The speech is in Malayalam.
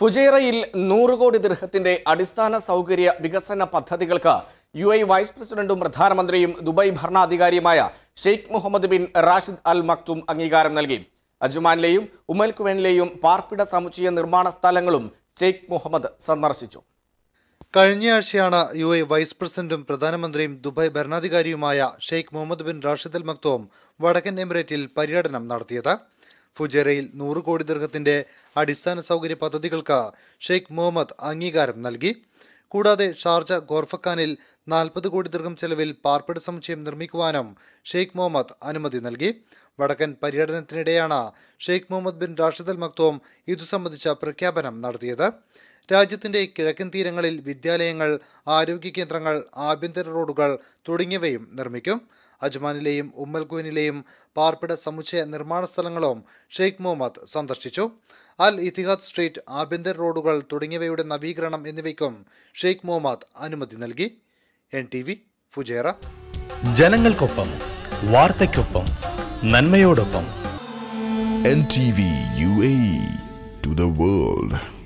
ഫുജൈറയിൽ നൂറ് കോടി ദീർഘത്തിന്റെ അടിസ്ഥാന സൗകര്യ വികസന പദ്ധതികൾക്ക് യു എ വൈസ് പ്രസിഡന്റും പ്രധാനമന്ത്രിയും ദുബായ് ഭരണാധികാരിയുമായ Sheikh Mohammed bin Rashid Al Maktoum അംഗീകാരം നൽകി അജുമാനിലെയും ഉമൽക്കുവനിലെയും പാർപ്പിട സമുച്ചയ നിർമ്മാണ സ്ഥലങ്ങളും ഷെയ്ഖ് മുഹമ്മദ് സന്ദർശിച്ചു കഴിഞ്ഞയാഴ്ചയാണ് യു എ വൈസ് പ്രസിഡന്റും പ്രധാനമന്ത്രിയും ദുബായ് ഭരണാധികാരിയുമായ Sheikh Mohammed bin Rashid Al Maktoum വടക്കൻ എമിറേറ്റിൽ പര്യടനം നടത്തിയത് ഫുജറയിൽ നൂറ് കോടി ദീർഘത്തിന്റെ അടിസ്ഥാന സൗകര്യ പദ്ധതികൾക്ക് ഷെയ്ഖ് മുഹമ്മദ് അംഗീകാരം നൽകി കൂടാതെ ഷാർജ ഗോർഫക്കാനിൽ നാൽപ്പത് കോടി ദീർഘം ചെലവിൽ പാർപ്പിട സമുച്ചയം നിർമ്മിക്കുവാനും ഷെയ്ഖ് മുഹമ്മദ് അനുമതി നൽകി വടക്കൻ പര്യടനത്തിനിടെയാണ് Sheikh Mohammed bin Rashid Al Maktoum ഇതു സംബന്ധിച്ച പ്രഖ്യാപനം നടത്തിയത് രാജ്യത്തിന്റെ കിഴക്കൻ തീരങ്ങളിൽ വിദ്യാലയങ്ങൾ ആരോഗ്യ കേന്ദ്രങ്ങൾ ആഭ്യന്തര റോഡുകൾ തുടങ്ങിയവയും നിർമ്മിക്കും അജ്മാനിലെയും ഉമ്മൽകുവിനിലെയും പാർപ്പിട സമുച്ചയ നിർമ്മാണ സ്ഥലങ്ങളും ഷെയ്ഖ് മുഹമ്മദ് സന്ദർശിച്ചു അൽ ഇത്തിഹാദ് സ്ട്രീറ്റ് ആഭ്യന്തര റോഡുകൾ തുടങ്ങിയവയുടെ നവീകരണം എന്നിവയ്ക്കും ഷെയ്ഖ് മുഹമ്മദ് അനുമതി നൽകി എൻ ടി വി ഫുജേറ ജനങ്ങൾക്കൊപ്പം വാർത്തയ്ക്കൊപ്പം നന്മയോടൊപ്പം N T V U A to the world